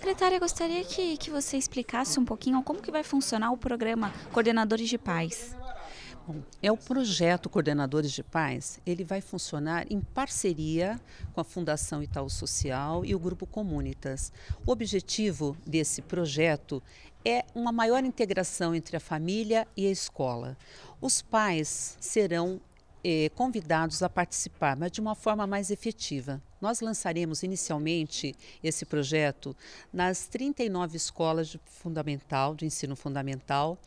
Secretária, gostaria que, que você explicasse um pouquinho como que vai funcionar o programa Coordenadores de Paz. Bom, é o projeto Coordenadores de Paz, ele vai funcionar em parceria com a Fundação Itaú Social e o Grupo Comunitas. O objetivo desse projeto é uma maior integração entre a família e a escola. Os pais serão eh, convidados a participar, mas de uma forma mais efetiva. Nós lançaremos inicialmente esse projeto nas 39 escolas de fundamental, de ensino fundamental,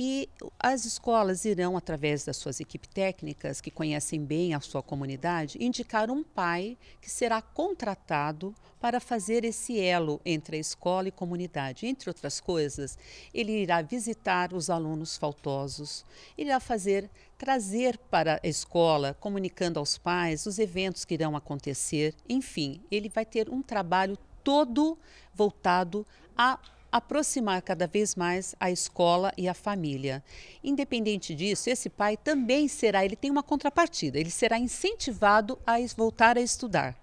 e as escolas irão, através das suas equipes técnicas, que conhecem bem a sua comunidade, indicar um pai que será contratado para fazer esse elo entre a escola e comunidade. Entre outras coisas, ele irá visitar os alunos faltosos, irá fazer trazer para a escola, comunicando aos pais, os eventos que irão acontecer enfim, ele vai ter um trabalho todo voltado a aproximar cada vez mais a escola e a família. Independente disso, esse pai também será, ele tem uma contrapartida, ele será incentivado a voltar a estudar.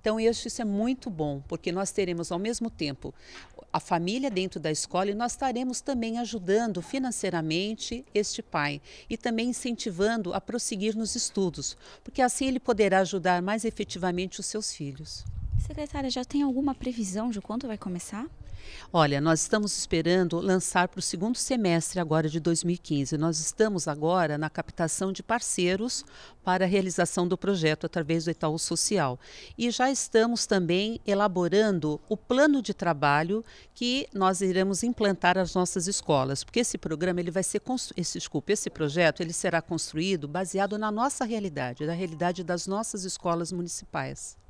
Então, isso é muito bom, porque nós teremos ao mesmo tempo a família dentro da escola e nós estaremos também ajudando financeiramente este pai e também incentivando a prosseguir nos estudos, porque assim ele poderá ajudar mais efetivamente os seus filhos. Secretária, já tem alguma previsão de quando vai começar? Olha, nós estamos esperando lançar para o segundo semestre agora de 2015. Nós estamos agora na captação de parceiros para a realização do projeto através do Itaú Social. E já estamos também elaborando o plano de trabalho que nós iremos implantar às nossas escolas, porque esse programa ele vai ser constru... esse, desculpa, esse projeto ele será construído baseado na nossa realidade, na realidade das nossas escolas municipais.